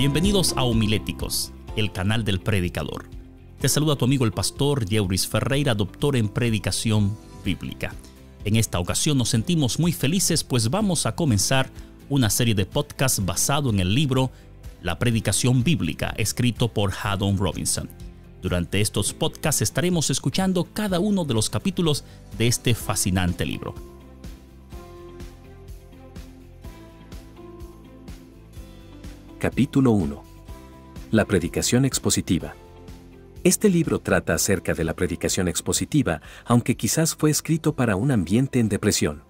Bienvenidos a Homiléticos, el canal del predicador. Te saluda tu amigo el pastor Yeuris Ferreira, doctor en predicación bíblica. En esta ocasión nos sentimos muy felices pues vamos a comenzar una serie de podcasts basado en el libro La predicación bíblica, escrito por Haddon Robinson. Durante estos podcasts estaremos escuchando cada uno de los capítulos de este fascinante libro. Capítulo 1. La predicación expositiva. Este libro trata acerca de la predicación expositiva, aunque quizás fue escrito para un ambiente en depresión.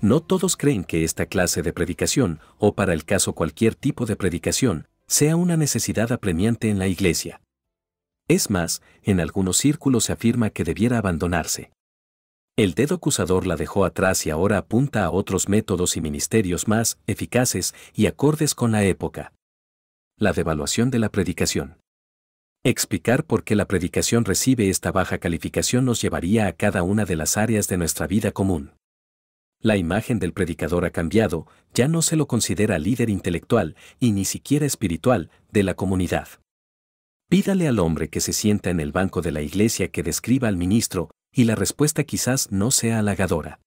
No todos creen que esta clase de predicación, o para el caso cualquier tipo de predicación, sea una necesidad apremiante en la iglesia. Es más, en algunos círculos se afirma que debiera abandonarse. El dedo acusador la dejó atrás y ahora apunta a otros métodos y ministerios más eficaces y acordes con la época. La devaluación de la predicación. Explicar por qué la predicación recibe esta baja calificación nos llevaría a cada una de las áreas de nuestra vida común. La imagen del predicador ha cambiado, ya no se lo considera líder intelectual y ni siquiera espiritual de la comunidad. Pídale al hombre que se sienta en el banco de la iglesia que describa al ministro, y la respuesta quizás no sea halagadora.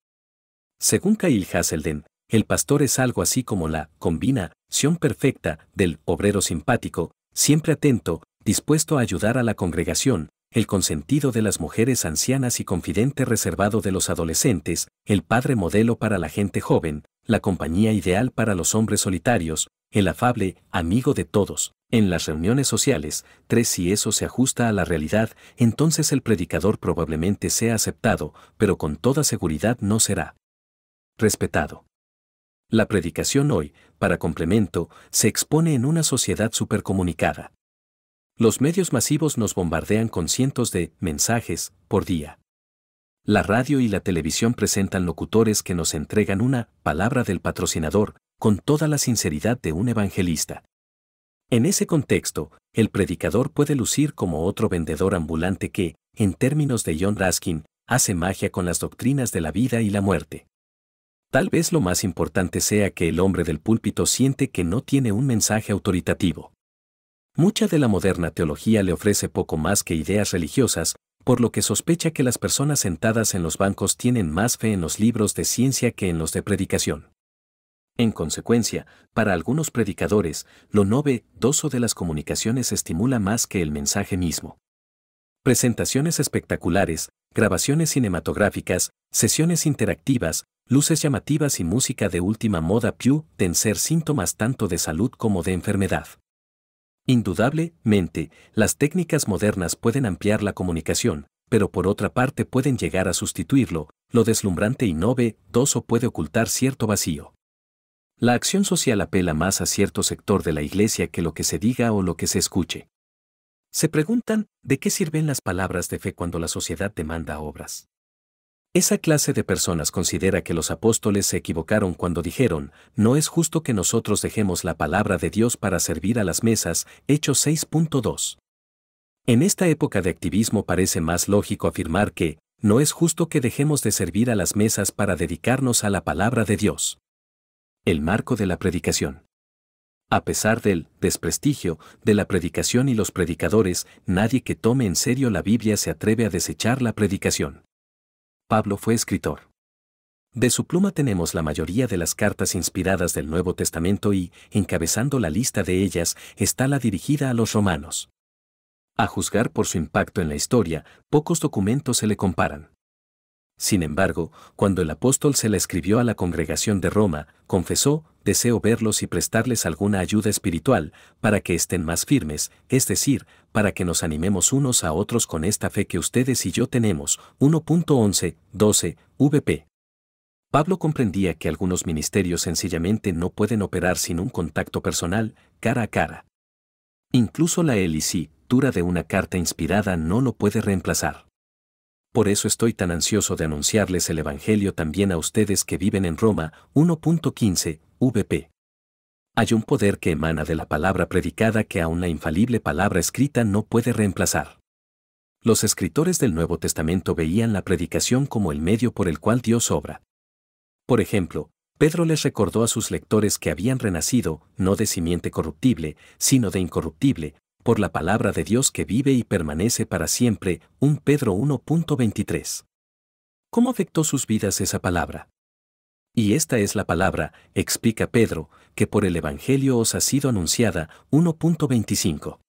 Según Kyle Hasselden, el pastor es algo así como la combinación perfecta del obrero simpático, siempre atento, dispuesto a ayudar a la congregación, el consentido de las mujeres ancianas y confidente reservado de los adolescentes, el padre modelo para la gente joven, la compañía ideal para los hombres solitarios, el afable amigo de todos, en las reuniones sociales, tres si eso se ajusta a la realidad, entonces el predicador probablemente sea aceptado, pero con toda seguridad no será respetado. La predicación hoy, para complemento, se expone en una sociedad supercomunicada. Los medios masivos nos bombardean con cientos de mensajes por día. La radio y la televisión presentan locutores que nos entregan una palabra del patrocinador, con toda la sinceridad de un evangelista. En ese contexto, el predicador puede lucir como otro vendedor ambulante que, en términos de John Raskin, hace magia con las doctrinas de la vida y la muerte. Tal vez lo más importante sea que el hombre del púlpito siente que no tiene un mensaje autoritativo. Mucha de la moderna teología le ofrece poco más que ideas religiosas, por lo que sospecha que las personas sentadas en los bancos tienen más fe en los libros de ciencia que en los de predicación. En consecuencia, para algunos predicadores, lo novedoso de las comunicaciones estimula más que el mensaje mismo. Presentaciones espectaculares, grabaciones cinematográficas, sesiones interactivas, luces llamativas y música de última moda pueden ser síntomas tanto de salud como de enfermedad. Indudablemente, las técnicas modernas pueden ampliar la comunicación, pero por otra parte pueden llegar a sustituirlo, lo deslumbrante y novedoso puede ocultar cierto vacío. La acción social apela más a cierto sector de la Iglesia que lo que se diga o lo que se escuche. Se preguntan, ¿de qué sirven las palabras de fe cuando la sociedad demanda obras? Esa clase de personas considera que los apóstoles se equivocaron cuando dijeron, no es justo que nosotros dejemos la palabra de Dios para servir a las mesas, Hechos 6.2. En esta época de activismo parece más lógico afirmar que, no es justo que dejemos de servir a las mesas para dedicarnos a la palabra de Dios. El marco de la predicación. A pesar del desprestigio de la predicación y los predicadores, nadie que tome en serio la Biblia se atreve a desechar la predicación. Pablo fue escritor. De su pluma tenemos la mayoría de las cartas inspiradas del Nuevo Testamento y, encabezando la lista de ellas, está la dirigida a los romanos. A juzgar por su impacto en la historia, pocos documentos se le comparan. Sin embargo, cuando el apóstol se la escribió a la congregación de Roma, confesó, deseo verlos y prestarles alguna ayuda espiritual, para que estén más firmes, es decir, para que nos animemos unos a otros con esta fe que ustedes y yo tenemos. 1.11, 12, VP. Pablo comprendía que algunos ministerios sencillamente no pueden operar sin un contacto personal, cara a cara. Incluso la dura de una carta inspirada no lo puede reemplazar por eso estoy tan ansioso de anunciarles el Evangelio también a ustedes que viven en Roma 1.15, VP. Hay un poder que emana de la palabra predicada que aún la infalible palabra escrita no puede reemplazar. Los escritores del Nuevo Testamento veían la predicación como el medio por el cual Dios obra. Por ejemplo, Pedro les recordó a sus lectores que habían renacido, no de simiente corruptible, sino de incorruptible, por la palabra de Dios que vive y permanece para siempre, un Pedro 1.23. ¿Cómo afectó sus vidas esa palabra? Y esta es la palabra, explica Pedro, que por el Evangelio os ha sido anunciada, 1.25.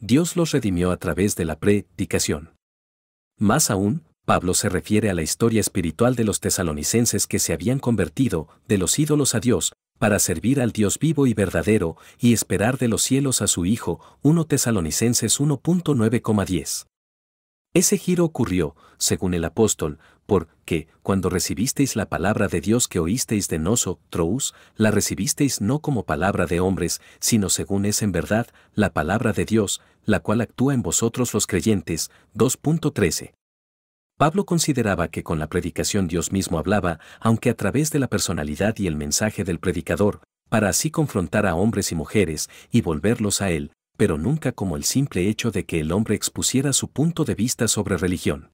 Dios los redimió a través de la predicación. Más aún, Pablo se refiere a la historia espiritual de los tesalonicenses que se habían convertido de los ídolos a Dios, para servir al Dios vivo y verdadero, y esperar de los cielos a su Hijo, 1 Tesalonicenses 1.9,10. Ese giro ocurrió, según el apóstol, porque, cuando recibisteis la palabra de Dios que oísteis de Noso, Trous, la recibisteis no como palabra de hombres, sino según es en verdad, la palabra de Dios, la cual actúa en vosotros los creyentes, 2.13. Pablo consideraba que con la predicación Dios mismo hablaba, aunque a través de la personalidad y el mensaje del predicador, para así confrontar a hombres y mujeres y volverlos a Él, pero nunca como el simple hecho de que el hombre expusiera su punto de vista sobre religión.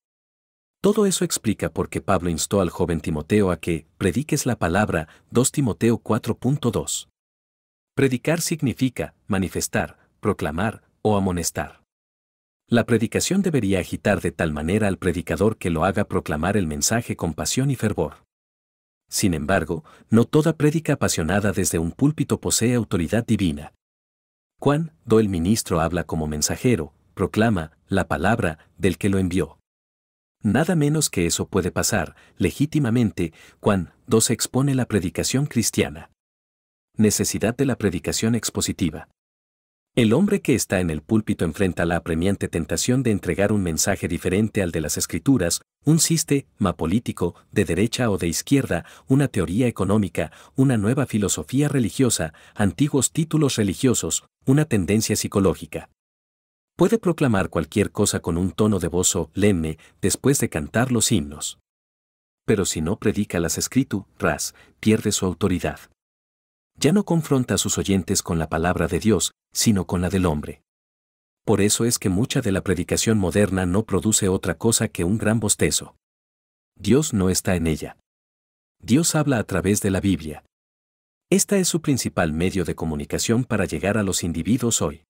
Todo eso explica por qué Pablo instó al joven Timoteo a que prediques la palabra 2 Timoteo 4.2. Predicar significa manifestar, proclamar o amonestar. La predicación debería agitar de tal manera al predicador que lo haga proclamar el mensaje con pasión y fervor. Sin embargo, no toda prédica apasionada desde un púlpito posee autoridad divina. do el ministro habla como mensajero, proclama la palabra del que lo envió. Nada menos que eso puede pasar, legítimamente, cuando se expone la predicación cristiana. Necesidad de la predicación expositiva. El hombre que está en el púlpito enfrenta la apremiante tentación de entregar un mensaje diferente al de las escrituras, un sistema político, de derecha o de izquierda, una teoría económica, una nueva filosofía religiosa, antiguos títulos religiosos, una tendencia psicológica. Puede proclamar cualquier cosa con un tono de voz solemne después de cantar los himnos. Pero si no predica las escrituras, pierde su autoridad ya no confronta a sus oyentes con la palabra de Dios, sino con la del hombre. Por eso es que mucha de la predicación moderna no produce otra cosa que un gran bostezo. Dios no está en ella. Dios habla a través de la Biblia. Esta es su principal medio de comunicación para llegar a los individuos hoy.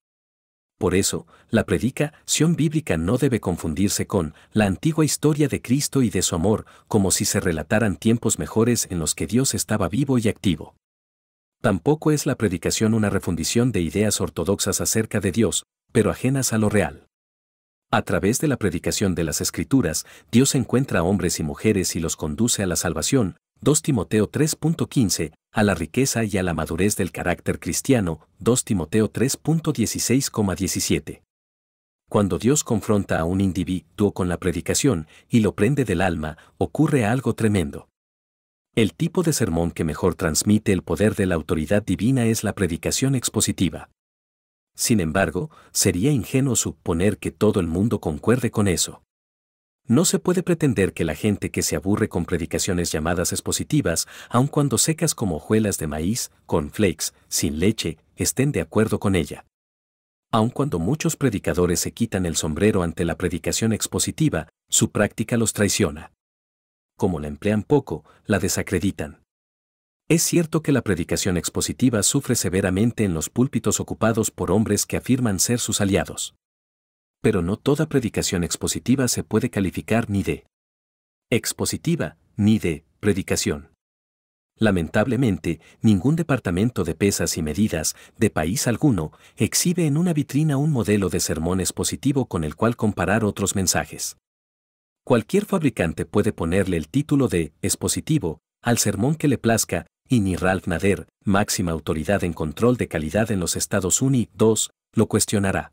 Por eso, la predicación bíblica no debe confundirse con la antigua historia de Cristo y de su amor, como si se relataran tiempos mejores en los que Dios estaba vivo y activo. Tampoco es la predicación una refundición de ideas ortodoxas acerca de Dios, pero ajenas a lo real. A través de la predicación de las Escrituras, Dios encuentra a hombres y mujeres y los conduce a la salvación, 2 Timoteo 3.15, a la riqueza y a la madurez del carácter cristiano, 2 Timoteo 3.16,17. Cuando Dios confronta a un individuo con la predicación y lo prende del alma, ocurre algo tremendo. El tipo de sermón que mejor transmite el poder de la autoridad divina es la predicación expositiva. Sin embargo, sería ingenuo suponer que todo el mundo concuerde con eso. No se puede pretender que la gente que se aburre con predicaciones llamadas expositivas, aun cuando secas como hojuelas de maíz, con flakes, sin leche, estén de acuerdo con ella. Aun cuando muchos predicadores se quitan el sombrero ante la predicación expositiva, su práctica los traiciona como la emplean poco, la desacreditan. Es cierto que la predicación expositiva sufre severamente en los púlpitos ocupados por hombres que afirman ser sus aliados. Pero no toda predicación expositiva se puede calificar ni de expositiva, ni de predicación. Lamentablemente, ningún departamento de pesas y medidas, de país alguno, exhibe en una vitrina un modelo de sermón expositivo con el cual comparar otros mensajes. Cualquier fabricante puede ponerle el título de expositivo al sermón que le plazca, y ni Ralph Nader, máxima autoridad en control de calidad en los Estados Unidos, lo cuestionará.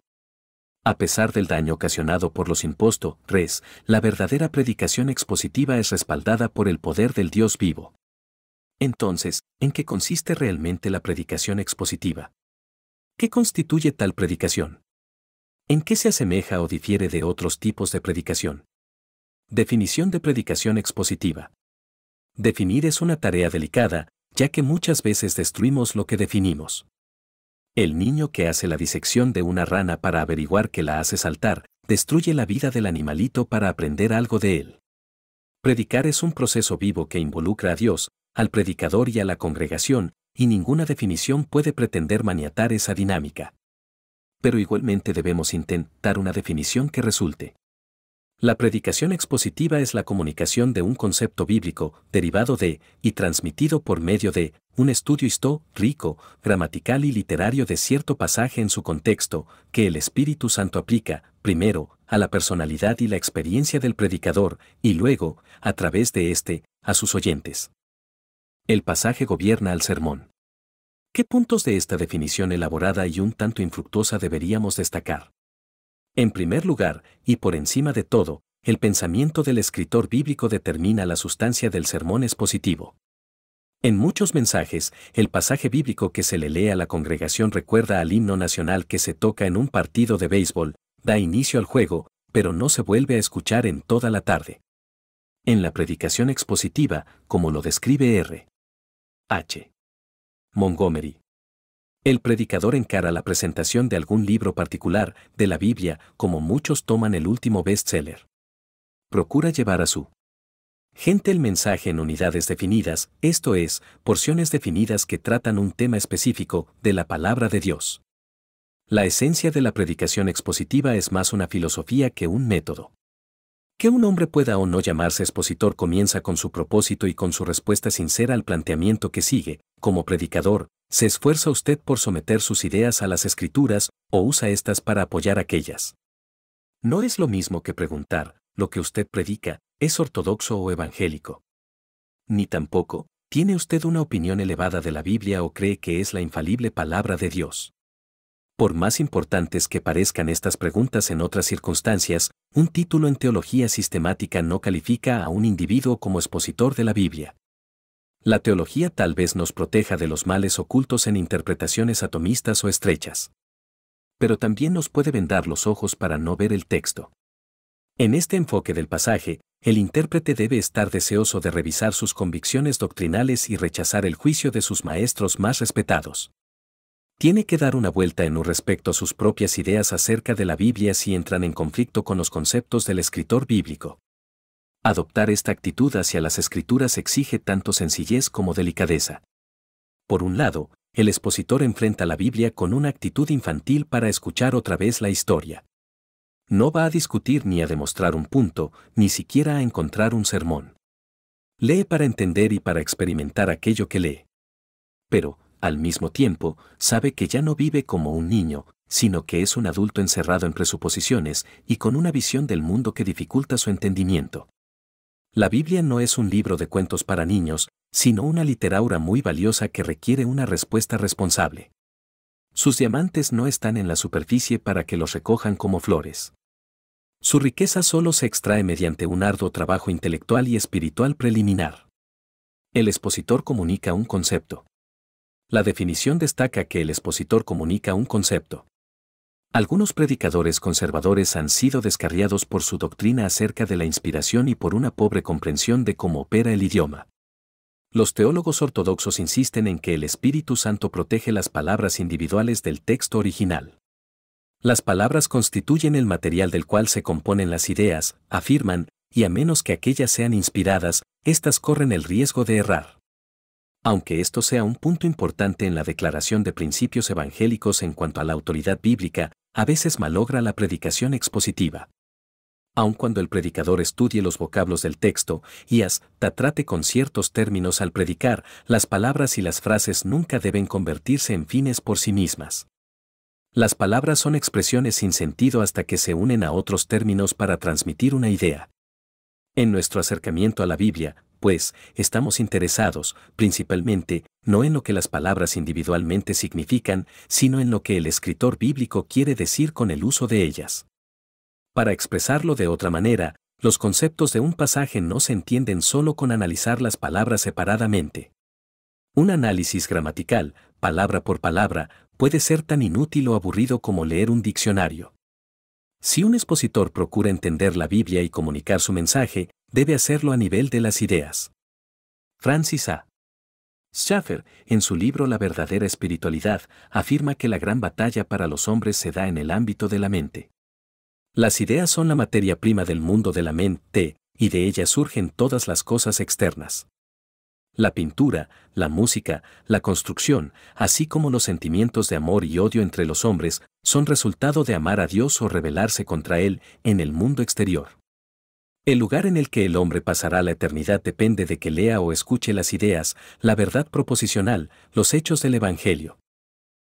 A pesar del daño ocasionado por los impuestos, res, la verdadera predicación expositiva es respaldada por el poder del Dios vivo. Entonces, ¿en qué consiste realmente la predicación expositiva? ¿Qué constituye tal predicación? ¿En qué se asemeja o difiere de otros tipos de predicación? Definición de predicación expositiva. Definir es una tarea delicada, ya que muchas veces destruimos lo que definimos. El niño que hace la disección de una rana para averiguar que la hace saltar, destruye la vida del animalito para aprender algo de él. Predicar es un proceso vivo que involucra a Dios, al predicador y a la congregación, y ninguna definición puede pretender maniatar esa dinámica. Pero igualmente debemos intentar una definición que resulte la predicación expositiva es la comunicación de un concepto bíblico, derivado de, y transmitido por medio de, un estudio histórico, gramatical y literario de cierto pasaje en su contexto, que el Espíritu Santo aplica, primero, a la personalidad y la experiencia del predicador, y luego, a través de éste, a sus oyentes. El pasaje gobierna al sermón. ¿Qué puntos de esta definición elaborada y un tanto infructuosa deberíamos destacar? En primer lugar, y por encima de todo, el pensamiento del escritor bíblico determina la sustancia del sermón expositivo. En muchos mensajes, el pasaje bíblico que se le lee a la congregación recuerda al himno nacional que se toca en un partido de béisbol, da inicio al juego, pero no se vuelve a escuchar en toda la tarde. En la predicación expositiva, como lo describe R. H. Montgomery, el predicador encara la presentación de algún libro particular de la Biblia como muchos toman el último bestseller. Procura llevar a su gente el mensaje en unidades definidas, esto es, porciones definidas que tratan un tema específico de la palabra de Dios. La esencia de la predicación expositiva es más una filosofía que un método. Que un hombre pueda o no llamarse expositor comienza con su propósito y con su respuesta sincera al planteamiento que sigue. Como predicador, se esfuerza usted por someter sus ideas a las escrituras o usa estas para apoyar aquellas. No es lo mismo que preguntar, lo que usted predica, ¿es ortodoxo o evangélico? Ni tampoco, ¿tiene usted una opinión elevada de la Biblia o cree que es la infalible palabra de Dios? Por más importantes que parezcan estas preguntas en otras circunstancias, un título en teología sistemática no califica a un individuo como expositor de la Biblia. La teología tal vez nos proteja de los males ocultos en interpretaciones atomistas o estrechas. Pero también nos puede vendar los ojos para no ver el texto. En este enfoque del pasaje, el intérprete debe estar deseoso de revisar sus convicciones doctrinales y rechazar el juicio de sus maestros más respetados tiene que dar una vuelta en un respecto a sus propias ideas acerca de la Biblia si entran en conflicto con los conceptos del escritor bíblico. Adoptar esta actitud hacia las escrituras exige tanto sencillez como delicadeza. Por un lado, el expositor enfrenta la Biblia con una actitud infantil para escuchar otra vez la historia. No va a discutir ni a demostrar un punto, ni siquiera a encontrar un sermón. Lee para entender y para experimentar aquello que lee. Pero, al mismo tiempo, sabe que ya no vive como un niño, sino que es un adulto encerrado en presuposiciones y con una visión del mundo que dificulta su entendimiento. La Biblia no es un libro de cuentos para niños, sino una literatura muy valiosa que requiere una respuesta responsable. Sus diamantes no están en la superficie para que los recojan como flores. Su riqueza solo se extrae mediante un arduo trabajo intelectual y espiritual preliminar. El expositor comunica un concepto, la definición destaca que el expositor comunica un concepto. Algunos predicadores conservadores han sido descarriados por su doctrina acerca de la inspiración y por una pobre comprensión de cómo opera el idioma. Los teólogos ortodoxos insisten en que el Espíritu Santo protege las palabras individuales del texto original. Las palabras constituyen el material del cual se componen las ideas, afirman, y a menos que aquellas sean inspiradas, éstas corren el riesgo de errar. Aunque esto sea un punto importante en la declaración de principios evangélicos en cuanto a la autoridad bíblica, a veces malogra la predicación expositiva. Aun cuando el predicador estudie los vocablos del texto y hasta trate con ciertos términos al predicar, las palabras y las frases nunca deben convertirse en fines por sí mismas. Las palabras son expresiones sin sentido hasta que se unen a otros términos para transmitir una idea. En nuestro acercamiento a la Biblia, pues, estamos interesados, principalmente, no en lo que las palabras individualmente significan, sino en lo que el escritor bíblico quiere decir con el uso de ellas. Para expresarlo de otra manera, los conceptos de un pasaje no se entienden solo con analizar las palabras separadamente. Un análisis gramatical, palabra por palabra, puede ser tan inútil o aburrido como leer un diccionario. Si un expositor procura entender la Biblia y comunicar su mensaje, debe hacerlo a nivel de las ideas. Francis A. Schaeffer, en su libro La verdadera espiritualidad, afirma que la gran batalla para los hombres se da en el ámbito de la mente. Las ideas son la materia prima del mundo de la mente, y de ellas surgen todas las cosas externas. La pintura, la música, la construcción, así como los sentimientos de amor y odio entre los hombres, son resultado de amar a Dios o rebelarse contra Él en el mundo exterior. El lugar en el que el hombre pasará la eternidad depende de que lea o escuche las ideas, la verdad proposicional, los hechos del Evangelio.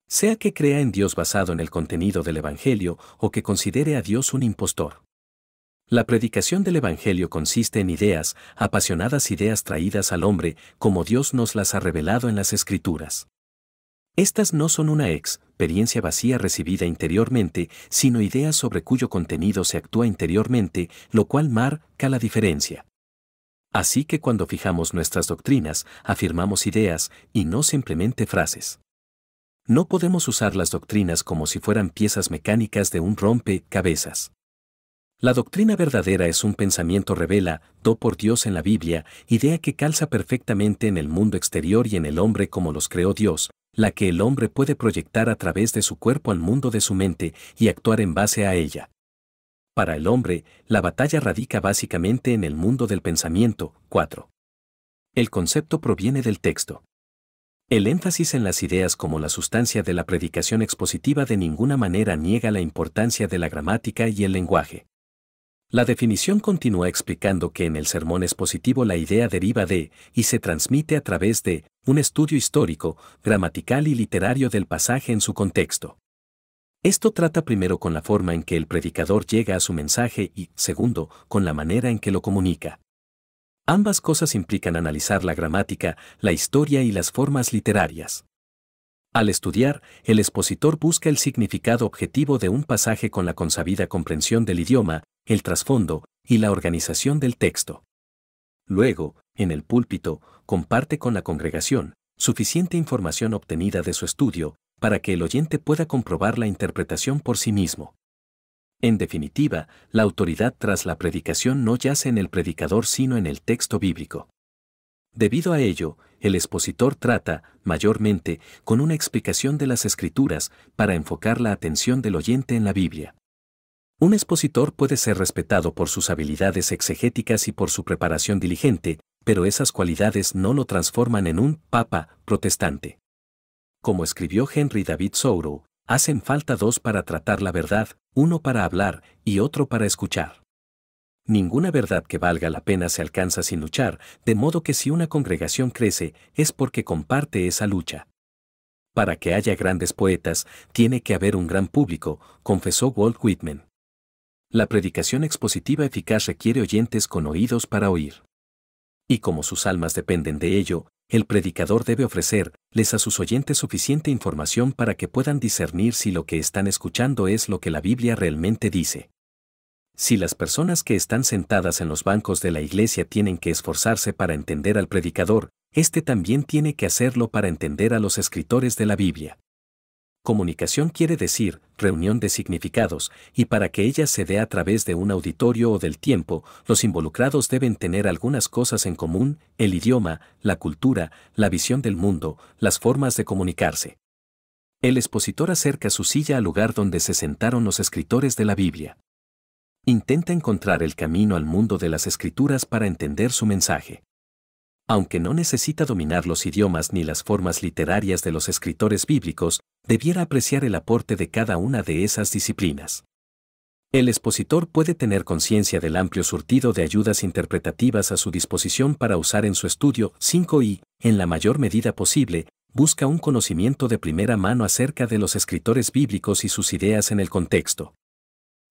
Sea que crea en Dios basado en el contenido del Evangelio o que considere a Dios un impostor. La predicación del Evangelio consiste en ideas, apasionadas ideas traídas al hombre, como Dios nos las ha revelado en las Escrituras. Estas no son una experiencia vacía recibida interiormente, sino ideas sobre cuyo contenido se actúa interiormente, lo cual marca la diferencia. Así que cuando fijamos nuestras doctrinas, afirmamos ideas y no simplemente frases. No podemos usar las doctrinas como si fueran piezas mecánicas de un rompecabezas. La doctrina verdadera es un pensamiento revela, do por Dios en la Biblia, idea que calza perfectamente en el mundo exterior y en el hombre como los creó Dios, la que el hombre puede proyectar a través de su cuerpo al mundo de su mente y actuar en base a ella. Para el hombre, la batalla radica básicamente en el mundo del pensamiento. 4. El concepto proviene del texto. El énfasis en las ideas como la sustancia de la predicación expositiva de ninguna manera niega la importancia de la gramática y el lenguaje. La definición continúa explicando que en el sermón expositivo la idea deriva de y se transmite a través de un estudio histórico, gramatical y literario del pasaje en su contexto. Esto trata primero con la forma en que el predicador llega a su mensaje y, segundo, con la manera en que lo comunica. Ambas cosas implican analizar la gramática, la historia y las formas literarias. Al estudiar, el expositor busca el significado objetivo de un pasaje con la consabida comprensión del idioma, el trasfondo y la organización del texto. Luego, en el púlpito, comparte con la congregación suficiente información obtenida de su estudio para que el oyente pueda comprobar la interpretación por sí mismo. En definitiva, la autoridad tras la predicación no yace en el predicador sino en el texto bíblico. Debido a ello, el expositor trata, mayormente, con una explicación de las escrituras para enfocar la atención del oyente en la Biblia. Un expositor puede ser respetado por sus habilidades exegéticas y por su preparación diligente, pero esas cualidades no lo transforman en un papa protestante. Como escribió Henry David Thoreau, hacen falta dos para tratar la verdad, uno para hablar y otro para escuchar. Ninguna verdad que valga la pena se alcanza sin luchar, de modo que si una congregación crece, es porque comparte esa lucha. Para que haya grandes poetas, tiene que haber un gran público, confesó Walt Whitman. La predicación expositiva eficaz requiere oyentes con oídos para oír y como sus almas dependen de ello, el predicador debe ofrecerles a sus oyentes suficiente información para que puedan discernir si lo que están escuchando es lo que la Biblia realmente dice. Si las personas que están sentadas en los bancos de la iglesia tienen que esforzarse para entender al predicador, éste también tiene que hacerlo para entender a los escritores de la Biblia. Comunicación quiere decir reunión de significados, y para que ella se dé a través de un auditorio o del tiempo, los involucrados deben tener algunas cosas en común, el idioma, la cultura, la visión del mundo, las formas de comunicarse. El expositor acerca su silla al lugar donde se sentaron los escritores de la Biblia. Intenta encontrar el camino al mundo de las escrituras para entender su mensaje aunque no necesita dominar los idiomas ni las formas literarias de los escritores bíblicos, debiera apreciar el aporte de cada una de esas disciplinas. El expositor puede tener conciencia del amplio surtido de ayudas interpretativas a su disposición para usar en su estudio 5 y, en la mayor medida posible, busca un conocimiento de primera mano acerca de los escritores bíblicos y sus ideas en el contexto.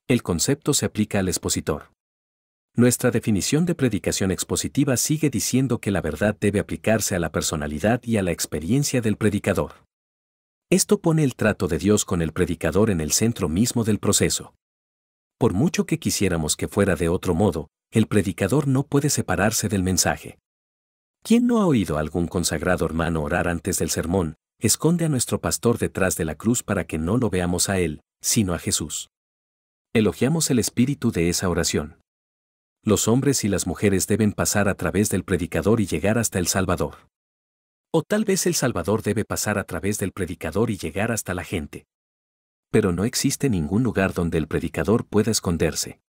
El concepto se aplica al expositor. Nuestra definición de predicación expositiva sigue diciendo que la verdad debe aplicarse a la personalidad y a la experiencia del predicador. Esto pone el trato de Dios con el predicador en el centro mismo del proceso. Por mucho que quisiéramos que fuera de otro modo, el predicador no puede separarse del mensaje. ¿Quién no ha oído a algún consagrado hermano orar antes del sermón? Esconde a nuestro pastor detrás de la cruz para que no lo veamos a él, sino a Jesús. Elogiamos el espíritu de esa oración los hombres y las mujeres deben pasar a través del predicador y llegar hasta el Salvador. O tal vez el Salvador debe pasar a través del predicador y llegar hasta la gente. Pero no existe ningún lugar donde el predicador pueda esconderse.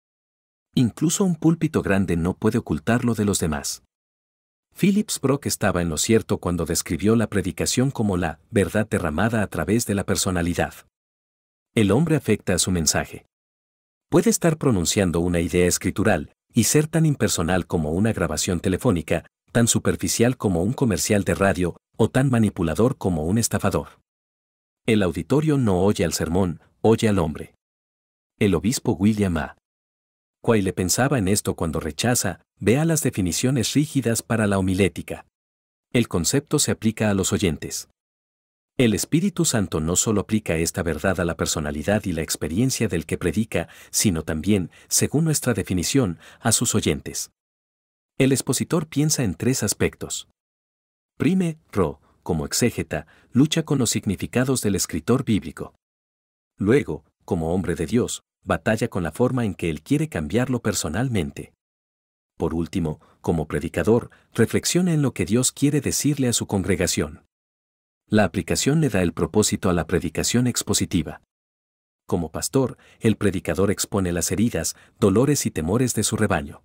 Incluso un púlpito grande no puede ocultarlo de los demás. Phillips Brock estaba en lo cierto cuando describió la predicación como la verdad derramada a través de la personalidad. El hombre afecta a su mensaje. Puede estar pronunciando una idea escritural, y ser tan impersonal como una grabación telefónica, tan superficial como un comercial de radio, o tan manipulador como un estafador. El auditorio no oye al sermón, oye al hombre. El obispo William A. le pensaba en esto cuando rechaza, vea las definiciones rígidas para la homilética. El concepto se aplica a los oyentes. El Espíritu Santo no solo aplica esta verdad a la personalidad y la experiencia del que predica, sino también, según nuestra definición, a sus oyentes. El expositor piensa en tres aspectos. Prime, ro, como exégeta, lucha con los significados del escritor bíblico. Luego, como hombre de Dios, batalla con la forma en que él quiere cambiarlo personalmente. Por último, como predicador, reflexiona en lo que Dios quiere decirle a su congregación. La aplicación le da el propósito a la predicación expositiva. Como pastor, el predicador expone las heridas, dolores y temores de su rebaño.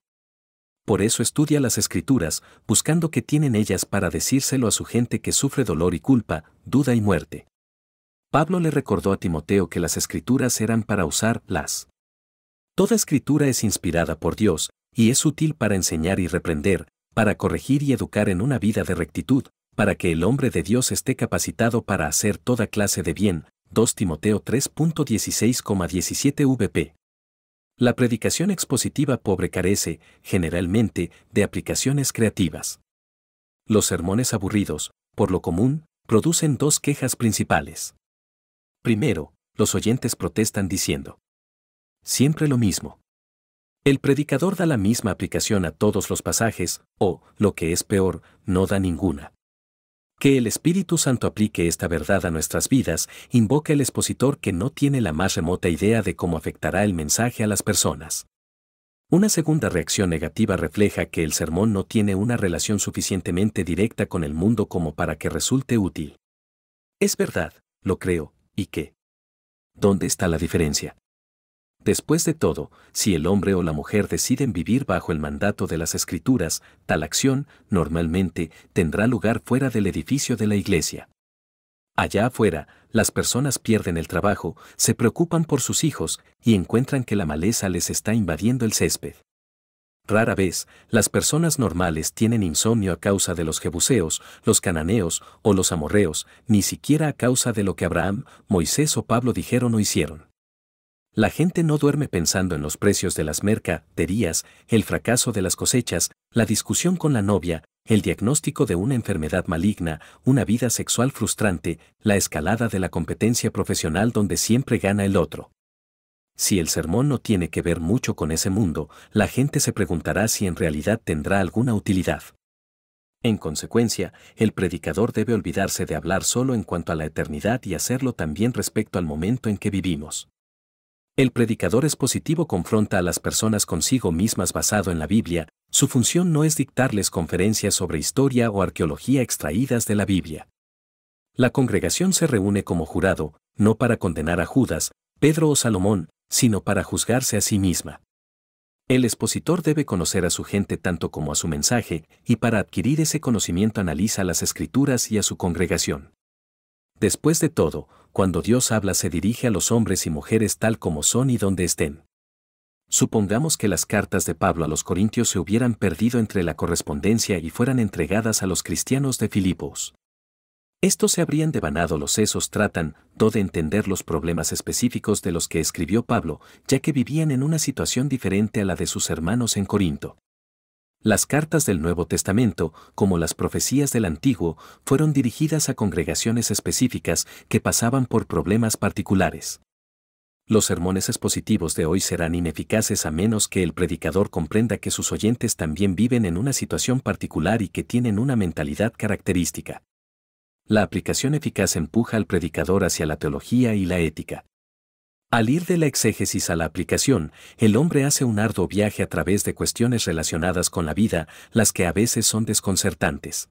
Por eso estudia las escrituras, buscando qué tienen ellas para decírselo a su gente que sufre dolor y culpa, duda y muerte. Pablo le recordó a Timoteo que las escrituras eran para usar las. Toda escritura es inspirada por Dios, y es útil para enseñar y reprender, para corregir y educar en una vida de rectitud, para que el hombre de Dios esté capacitado para hacer toda clase de bien. 2 Timoteo 3.16,17 VP. La predicación expositiva pobre carece, generalmente, de aplicaciones creativas. Los sermones aburridos, por lo común, producen dos quejas principales. Primero, los oyentes protestan diciendo, siempre lo mismo. El predicador da la misma aplicación a todos los pasajes, o, lo que es peor, no da ninguna. Que el Espíritu Santo aplique esta verdad a nuestras vidas invoca el expositor que no tiene la más remota idea de cómo afectará el mensaje a las personas. Una segunda reacción negativa refleja que el sermón no tiene una relación suficientemente directa con el mundo como para que resulte útil. Es verdad, lo creo, y qué. ¿Dónde está la diferencia? Después de todo, si el hombre o la mujer deciden vivir bajo el mandato de las escrituras, tal acción, normalmente, tendrá lugar fuera del edificio de la iglesia. Allá afuera, las personas pierden el trabajo, se preocupan por sus hijos y encuentran que la maleza les está invadiendo el césped. Rara vez, las personas normales tienen insomnio a causa de los jebuseos, los cananeos o los amorreos, ni siquiera a causa de lo que Abraham, Moisés o Pablo dijeron o hicieron. La gente no duerme pensando en los precios de las mercaderías, el fracaso de las cosechas, la discusión con la novia, el diagnóstico de una enfermedad maligna, una vida sexual frustrante, la escalada de la competencia profesional donde siempre gana el otro. Si el sermón no tiene que ver mucho con ese mundo, la gente se preguntará si en realidad tendrá alguna utilidad. En consecuencia, el predicador debe olvidarse de hablar solo en cuanto a la eternidad y hacerlo también respecto al momento en que vivimos. El predicador expositivo confronta a las personas consigo mismas basado en la Biblia, su función no es dictarles conferencias sobre historia o arqueología extraídas de la Biblia. La congregación se reúne como jurado, no para condenar a Judas, Pedro o Salomón, sino para juzgarse a sí misma. El expositor debe conocer a su gente tanto como a su mensaje, y para adquirir ese conocimiento analiza las escrituras y a su congregación. Después de todo, cuando Dios habla se dirige a los hombres y mujeres tal como son y donde estén. Supongamos que las cartas de Pablo a los Corintios se hubieran perdido entre la correspondencia y fueran entregadas a los cristianos de Filipos. Estos se habrían devanado los sesos tratan do de entender los problemas específicos de los que escribió Pablo, ya que vivían en una situación diferente a la de sus hermanos en Corinto. Las cartas del Nuevo Testamento, como las profecías del Antiguo, fueron dirigidas a congregaciones específicas que pasaban por problemas particulares. Los sermones expositivos de hoy serán ineficaces a menos que el predicador comprenda que sus oyentes también viven en una situación particular y que tienen una mentalidad característica. La aplicación eficaz empuja al predicador hacia la teología y la ética. Al ir de la exégesis a la aplicación, el hombre hace un arduo viaje a través de cuestiones relacionadas con la vida, las que a veces son desconcertantes.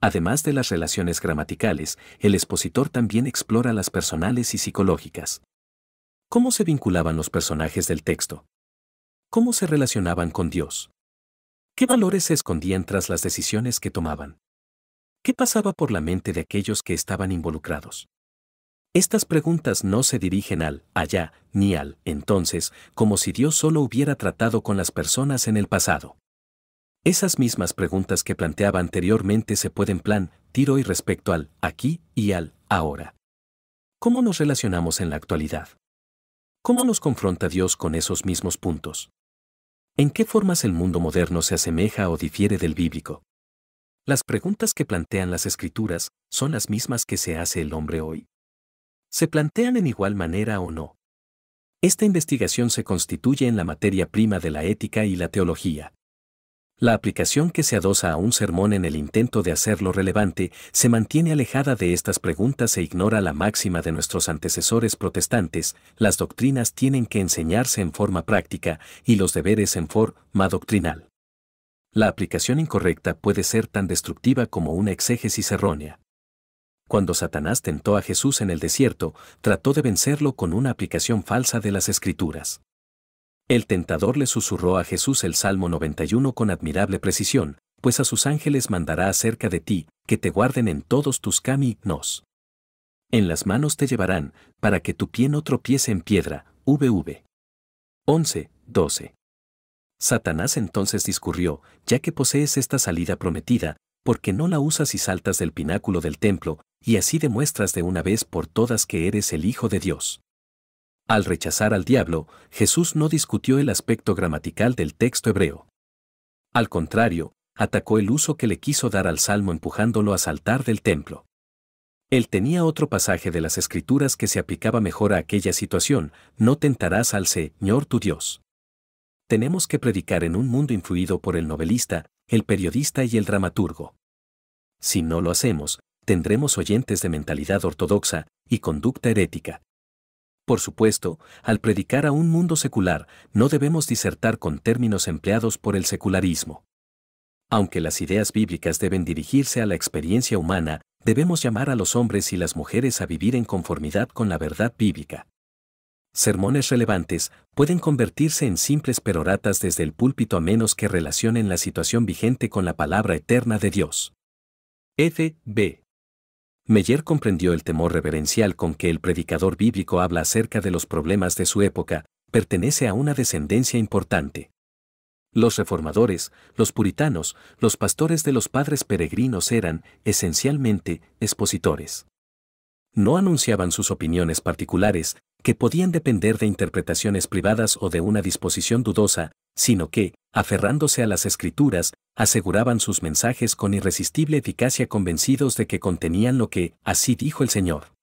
Además de las relaciones gramaticales, el expositor también explora las personales y psicológicas. ¿Cómo se vinculaban los personajes del texto? ¿Cómo se relacionaban con Dios? ¿Qué valores se escondían tras las decisiones que tomaban? ¿Qué pasaba por la mente de aquellos que estaban involucrados? Estas preguntas no se dirigen al allá ni al entonces, como si Dios solo hubiera tratado con las personas en el pasado. Esas mismas preguntas que planteaba anteriormente se pueden plan, tiro y respecto al aquí y al ahora. ¿Cómo nos relacionamos en la actualidad? ¿Cómo nos confronta Dios con esos mismos puntos? ¿En qué formas el mundo moderno se asemeja o difiere del bíblico? Las preguntas que plantean las escrituras son las mismas que se hace el hombre hoy se plantean en igual manera o no. Esta investigación se constituye en la materia prima de la ética y la teología. La aplicación que se adosa a un sermón en el intento de hacerlo relevante se mantiene alejada de estas preguntas e ignora la máxima de nuestros antecesores protestantes, las doctrinas tienen que enseñarse en forma práctica y los deberes en forma doctrinal. La aplicación incorrecta puede ser tan destructiva como una exégesis errónea. Cuando Satanás tentó a Jesús en el desierto, trató de vencerlo con una aplicación falsa de las escrituras. El tentador le susurró a Jesús el Salmo 91 con admirable precisión, pues a sus ángeles mandará acerca de ti, que te guarden en todos tus caminos. En las manos te llevarán, para que tu pie no tropiece en piedra. VV. 11, 12. Satanás entonces discurrió, ya que posees esta salida prometida, porque no la usas y saltas del pináculo del templo, y así demuestras de una vez por todas que eres el Hijo de Dios. Al rechazar al diablo, Jesús no discutió el aspecto gramatical del texto hebreo. Al contrario, atacó el uso que le quiso dar al Salmo empujándolo a saltar del templo. Él tenía otro pasaje de las Escrituras que se aplicaba mejor a aquella situación, no tentarás al Señor tu Dios. Tenemos que predicar en un mundo influido por el novelista, el periodista y el dramaturgo. Si no lo hacemos, tendremos oyentes de mentalidad ortodoxa y conducta herética. Por supuesto, al predicar a un mundo secular, no debemos disertar con términos empleados por el secularismo. Aunque las ideas bíblicas deben dirigirse a la experiencia humana, debemos llamar a los hombres y las mujeres a vivir en conformidad con la verdad bíblica. Sermones relevantes pueden convertirse en simples peroratas desde el púlpito a menos que relacionen la situación vigente con la palabra eterna de Dios. F. Meyer comprendió el temor reverencial con que el predicador bíblico habla acerca de los problemas de su época, pertenece a una descendencia importante. Los reformadores, los puritanos, los pastores de los padres peregrinos eran, esencialmente, expositores. No anunciaban sus opiniones particulares, que podían depender de interpretaciones privadas o de una disposición dudosa, sino que, aferrándose a las escrituras, aseguraban sus mensajes con irresistible eficacia convencidos de que contenían lo que, así dijo el Señor.